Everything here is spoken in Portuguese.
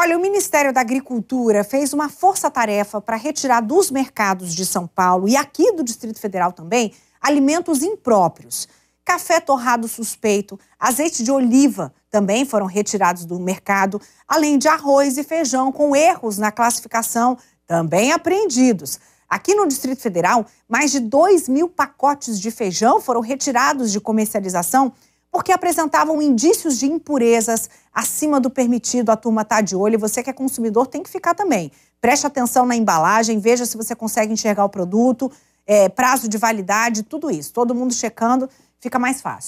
Olha, o Ministério da Agricultura fez uma força-tarefa para retirar dos mercados de São Paulo e aqui do Distrito Federal também alimentos impróprios. Café torrado suspeito, azeite de oliva também foram retirados do mercado, além de arroz e feijão com erros na classificação, também apreendidos. Aqui no Distrito Federal, mais de 2 mil pacotes de feijão foram retirados de comercialização porque apresentavam indícios de impurezas acima do permitido. A turma está de olho e você que é consumidor tem que ficar também. Preste atenção na embalagem, veja se você consegue enxergar o produto, é, prazo de validade, tudo isso. Todo mundo checando, fica mais fácil.